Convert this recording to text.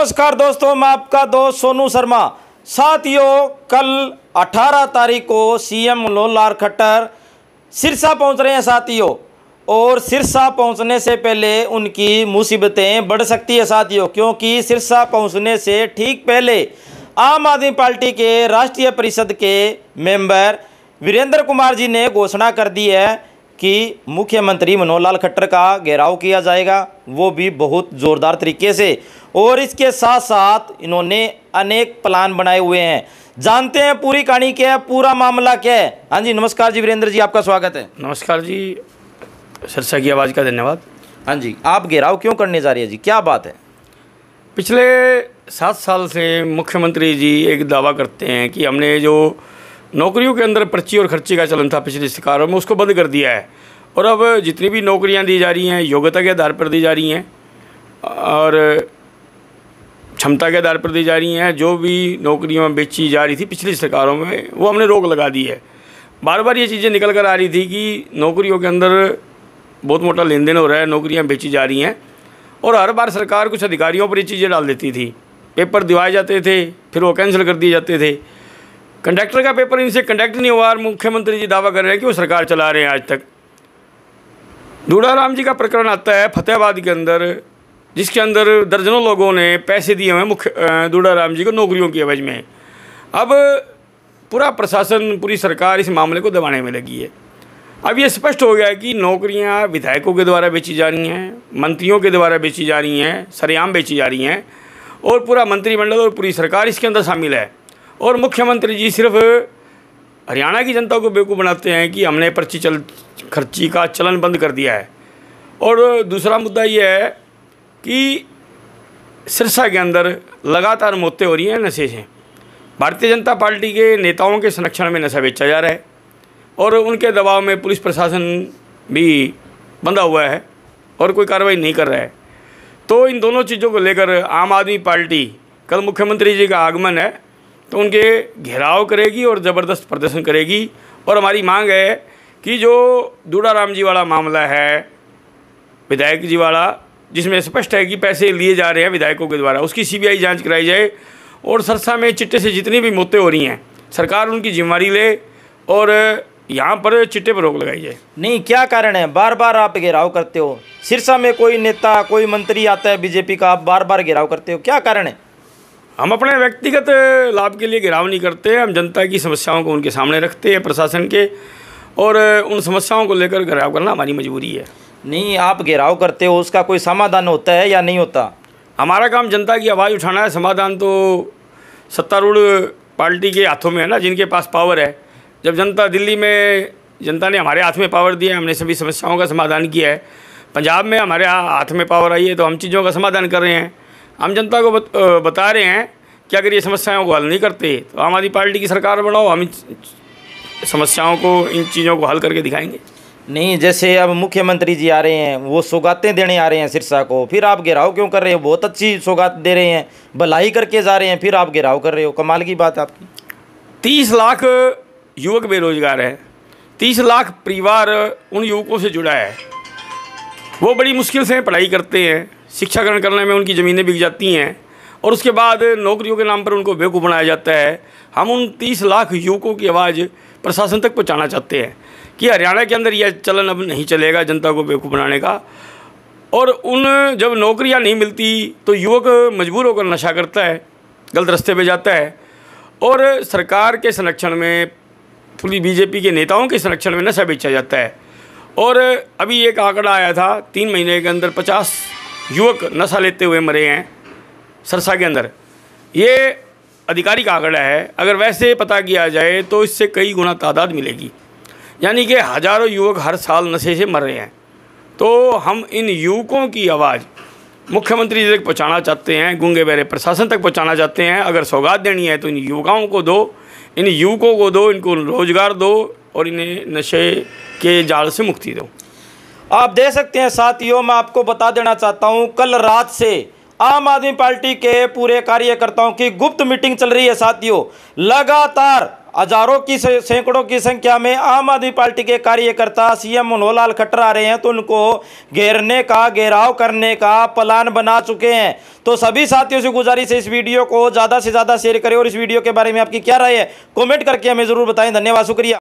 नमस्कार दोस्तों मैं आपका दोस्त सोनू शर्मा साथियों कल 18 तारीख को सीएम मनोहर खट्टर सिरसा पहुंच रहे हैं साथियों और सिरसा पहुंचने से पहले उनकी मुसीबतें बढ़ सकती है साथियों क्योंकि सिरसा पहुंचने से ठीक पहले आम आदमी पार्टी के राष्ट्रीय परिषद के मेंबर वीरेंद्र कुमार जी ने घोषणा कर दी है कि मुख्यमंत्री मनोहर लाल खट्टर का घेराव किया जाएगा वो भी बहुत ज़ोरदार तरीके से और इसके साथ साथ इन्होंने अनेक प्लान बनाए हुए हैं जानते हैं पूरी कहानी क्या है पूरा मामला क्या है हाँ जी नमस्कार जी वीरेंद्र जी आपका स्वागत है नमस्कार जी सरसा की आवाज़ का धन्यवाद हाँ जी आप घेराव क्यों करने जा रही है जी क्या बात है पिछले सात साल से मुख्यमंत्री जी एक दावा करते हैं कि हमने जो नौकरियों के अंदर पर्ची और खर्चे का चलन था पिछले सरकारों में उसको बंद कर दिया है और अब जितनी भी नौकरियां दी जा रही हैं योग्यता के आधार पर दी जा रही हैं और क्षमता के आधार पर दी जा रही हैं जो भी नौकरियों में बेची जा रही थी पिछली सरकारों में वो हमने रोक लगा दी है बार बार ये चीज़ें निकल कर आ रही थी कि नौकरियों के अंदर बहुत मोटा लेन देन हो रहा है नौकरियाँ बेची जा रही हैं और हर बार सरकार कुछ अधिकारियों पर ये चीज़ें डाल देती थी पेपर दिवाए जाते थे फिर वो कैंसिल कर दिए जाते थे कंडक्टर का पेपर इनसे कंडक्ट नहीं हुआ और मुख्यमंत्री जी दावा कर रहे हैं कि वो सरकार चला रहे हैं आज तक राम जी का प्रकरण आता है फतेहाबाद के अंदर जिसके अंदर दर्जनों लोगों ने पैसे दिए हुए मुख्य राम जी को नौकरियों की अवज में अब पूरा प्रशासन पूरी सरकार इस मामले को दबाने में लगी है अब ये स्पष्ट हो गया है कि नौकरियां विधायकों के द्वारा बेची जा रही हैं मंत्रियों के द्वारा बेची जा रही हैं सरेआम बेची जा रही हैं और पूरा मंत्रिमंडल और पूरी सरकार इसके अंदर शामिल है और मुख्यमंत्री जी सिर्फ हरियाणा की जनता को बेवकूफ़ बनाते हैं कि हमने पर्ची चल खर्ची का चलन बंद कर दिया है और दूसरा मुद्दा यह है कि सिरसा के अंदर लगातार मौतें हो रही हैं नशे से भारतीय जनता पार्टी के नेताओं के संरक्षण में नशा बेचा जा रहा है और उनके दबाव में पुलिस प्रशासन भी बंधा हुआ है और कोई कार्रवाई नहीं कर रहा है तो इन दोनों चीज़ों को लेकर आम आदमी पार्टी कल मुख्यमंत्री जी का आगमन है तो उनके घेराव करेगी और ज़बरदस्त प्रदर्शन करेगी और हमारी मांग है कि जो दूड़ाराम जी वाला मामला है विधायक जी वाला जिसमें स्पष्ट है कि पैसे लिए जा रहे हैं विधायकों के द्वारा उसकी सीबीआई जांच कराई जाए और सरसा में चिट्टे से जितनी भी मौतें हो रही हैं सरकार उनकी जिम्मेवारी ले और यहाँ पर चिट्टे पर रोक लगाई जाए नहीं क्या कारण है बार बार आप घेराव करते हो सिरसा में कोई नेता कोई मंत्री आता है बीजेपी का आप बार बार घेराव करते हो क्या कारण है हम अपने व्यक्तिगत लाभ के लिए घेराव नहीं करते हम जनता की समस्याओं को उनके सामने रखते हैं प्रशासन के और उन समस्याओं को लेकर घिराव करना हमारी मजबूरी है नहीं आप घेराव करते हो उसका कोई समाधान होता है या नहीं होता हमारा काम जनता की आवाज़ उठाना है समाधान तो सत्तारूढ़ पार्टी के हाथों में है ना जिनके पास पावर है जब जनता दिल्ली में जनता ने हमारे हाथ में पावर दिया है हमने सभी समस्याओं का समाधान किया है पंजाब में हमारे हाथ में पावर आई है तो हम चीज़ों का समाधान कर रहे हैं हम जनता को बता रहे हैं कि अगर ये समस्याओं को हल नहीं करते तो आम आदमी पार्टी की सरकार बनाओ हम समस्याओं को इन चीज़ों को हल करके दिखाएंगे नहीं जैसे अब मुख्यमंत्री जी आ रहे हैं वो सौगातें देने आ रहे हैं सिरसा को फिर आप घेराव क्यों कर रहे हो बहुत अच्छी सौगात दे रहे हैं भलाई करके जा रहे हैं फिर आप घेराव कर रहे हो कमाल की बात आपकी तीस लाख युवक बेरोजगार है तीस लाख परिवार उन युवकों से जुड़ा है वो बड़ी मुश्किल से पढ़ाई करते हैं शिक्षा ग्रहण करने में उनकी ज़मीनें बिक जाती हैं और उसके बाद नौकरियों के नाम पर उनको बेवकूफ़ बनाया जाता है हम उन तीस लाख युवकों की आवाज़ प्रशासन तक पहुँचाना चाहते हैं कि हरियाणा के अंदर यह चलन अब नहीं चलेगा जनता को बेवकूफ़ बनाने का और उन जब नौकरियां नहीं मिलती तो युवक मजबूर होकर नशा करता है गलत रास्ते पे जाता है और सरकार के संरक्षण में पूरी बीजेपी के नेताओं के संरक्षण में नशा बेचा जाता है और अभी एक आंकड़ा आया था तीन महीने के अंदर पचास युवक नशा लेते हुए मरे हैं सरसा के अंदर ये अधिकारी का आंकड़ा है अगर वैसे पता किया जाए तो इससे कई गुना तादाद मिलेगी यानी कि हज़ारों युवक हर साल नशे से मर रहे हैं तो हम इन युवकों की आवाज़ मुख्यमंत्री जी तक पहुँचाना चाहते हैं गूंगे बहरे प्रशासन तक पहुँचाना चाहते हैं अगर सौगात देनी है तो इन युवाओं को दो इन युवकों को दो इनको रोज़गार दो और इन्हें नशे के जाल से मुक्ति दो आप दे सकते हैं साथियों मैं आपको बता देना चाहता हूं कल रात से आम आदमी पार्टी के पूरे कार्यकर्ताओं की गुप्त मीटिंग चल रही है साथियों लगातार हजारों की सैकड़ों की संख्या में आम आदमी पार्टी के कार्यकर्ता सीएम लाल खट्टर आ रहे हैं तो उनको घेरने का घेराव करने का प्लान बना चुके हैं तो सभी साथियों से गुजारिश है इस वीडियो को ज़्यादा से ज़्यादा शेयर करें और इस वीडियो के बारे में आपकी क्या राय है कॉमेंट करके हमें ज़रूर बताएं धन्यवाद शुक्रिया